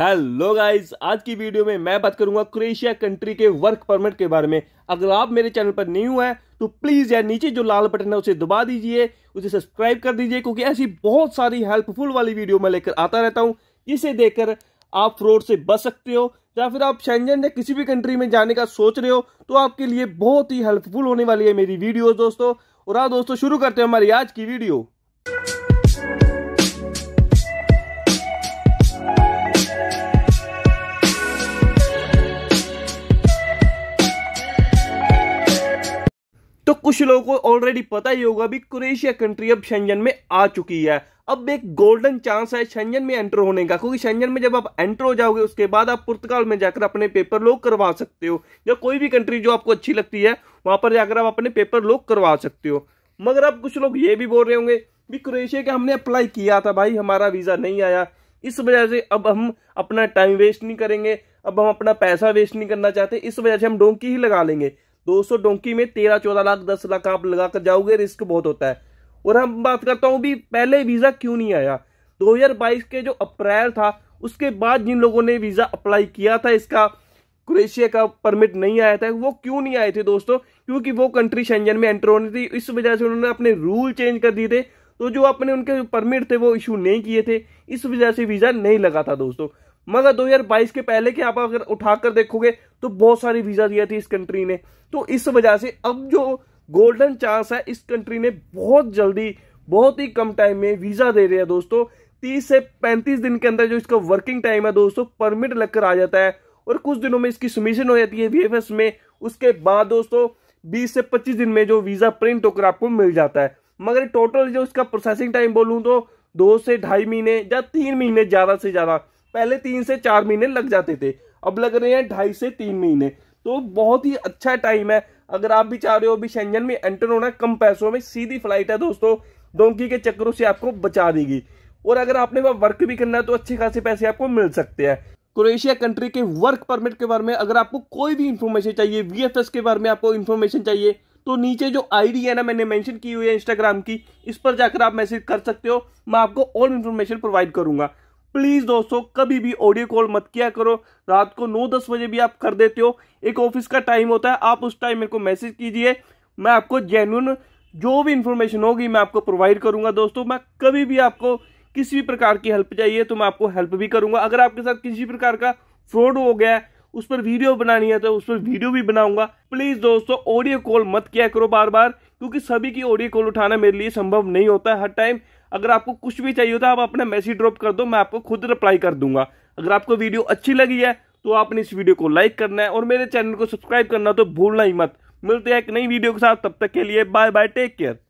hello guys आज की video में मैं बात करूंगा क्रोएशिया कंट्री के वर्क परमिट के बारे में अगर आप मेरे चैनल पर न्यू है तो प्लीज़ यार नीचे जो लाल बटन है उसे दबा दीजिए उसे सब्सक्राइब कर दीजिए क्योंकि ऐसी बहुत सारी हेल्पफुल वाली वीडियो मैं लेकर आता रहता हूं इसे देखकर आप फ्रॉड से बच सकते हो या फिर आप शेंजन या किसी भी कंट्री में जाने का सोच रहे हो तो आपके लिए बहुत ही हेल्पफुल होने वाली है मेरी वीडियो दोस्तों और आप हाँ दोस्तों शुरू करते हैं हमारी आज की वीडियो कुछ लोगों को ऑलरेडी पता ही होगा भी क्रोएशिया कंट्री अब शेंजन में आ चुकी है अब एक गोल्डन चांस है शेंजन में एंटर होने का क्योंकि शेंजन में जब आप एंटर हो जाओगे उसके बाद आप पुर्तगाल में जाकर अपने पेपर लोग करवा सकते हो या कोई भी कंट्री जो आपको अच्छी लगती है वहां पर जाकर आप अपने पेपर लोग करवा सकते हो मगर अब कुछ लोग ये भी बोल रहे होंगे भी क्रोएशिया के हमने अप्लाई किया था भाई हमारा वीज़ा नहीं आया इस वजह से अब हम अपना टाइम वेस्ट नहीं करेंगे अब हम अपना पैसा वेस्ट नहीं करना चाहते इस वजह से हम डोंकी ही लगा लेंगे सौ डोंकी में तेरह चौदह लाख दस लाख आप लगा कर जाओगे रिस्क बहुत होता है और हम बात करता हूँ भी पहले वीज़ा क्यों नहीं आया 2022 के जो अप्रैल था उसके बाद जिन लोगों ने वीज़ा अप्लाई किया था इसका क्रोएशिया का परमिट नहीं आया था वो क्यों नहीं आए थे दोस्तों क्योंकि वो कंट्री शेंजन में एंटर होनी थी इस वजह से उन्होंने अपने रूल चेंज कर दिए थे तो जो अपने उनके परमिट थे वो इशू नहीं किए थे इस वजह से वीज़ा नहीं लगा था दोस्तों मगर 2022 के पहले के आप अगर उठाकर देखोगे तो बहुत सारी वीजा दिया थी इस कंट्री ने तो इस वजह से अब जो गोल्डन चांस है इस कंट्री ने बहुत जल्दी बहुत ही कम टाइम में वीजा दे रही है दोस्तों तीस से पैंतीस दिन के अंदर जो इसका वर्किंग टाइम है दोस्तों परमिट लगकर आ जाता है और कुछ दिनों में इसकी सबमिशन हो जाती है वी में उसके बाद दोस्तों 20 से 25 दिन में जो वीज़ा प्रिंट होकर आपको मिल जाता है मगर टोटल जो इसका प्रोसेसिंग टाइम बोलूँ तो दो से ढाई महीने या तीन महीने ज़्यादा से ज़्यादा पहले तीन से चार महीने लग जाते थे अब लग रहे हैं ढाई से तीन महीने तो बहुत ही अच्छा टाइम है अगर आप भी चाह रहे हो अभी शेंजन में एंटर होना कम पैसों में सीधी फ्लाइट है दोस्तों डोंकी के चक्करों से आपको बचा देगी और अगर आपने वह वर्क भी करना है तो अच्छे खासे पैसे आपको मिल सकते हैं क्रोएशिया कंट्री के वर्क परमिट के बारे में अगर आपको कोई भी इन्फॉर्मेशन चाहिए वी के बारे में आपको इन्फॉर्मेशन चाहिए तो नीचे जो आईडी है ना मैंने मेंशन की हुई है इंस्टाग्राम की इस पर जाकर आप मैसेज कर सकते हो मैं आपको और इन्फॉर्मेशन प्रोवाइड करूंगा प्लीज़ दोस्तों कभी भी ऑडियो कॉल मत किया करो रात को नौ दस बजे भी आप कर देते हो एक ऑफिस का टाइम होता है आप उस टाइम मेरे को मैसेज कीजिए मैं आपको जेन्यून जो भी इन्फॉर्मेशन होगी मैं आपको प्रोवाइड करूंगा दोस्तों मैं कभी भी आपको किसी भी प्रकार की हेल्प चाहिए तो मैं आपको हेल्प भी करूंगा अगर आपके साथ किसी प्रकार का फ्रॉड हो गया है उस पर वीडियो बनानी है तो उस पर वीडियो भी बनाऊंगा प्लीज़ दोस्तों ऑडियो कॉल मत किया करो बार बार क्योंकि सभी की ऑडियो कॉल उठाना मेरे लिए संभव नहीं होता है हर टाइम अगर आपको कुछ भी चाहिए होता आप अपना मैसेज ड्रॉप कर दो मैं आपको खुद रिप्लाई कर दूंगा अगर आपको वीडियो अच्छी लगी है तो आपने इस वीडियो को लाइक करना है और मेरे चैनल को सब्सक्राइब करना तो भूलना ही मत मिलते हैं एक नई वीडियो के साथ तब तक के लिए बाय बाय टेक केयर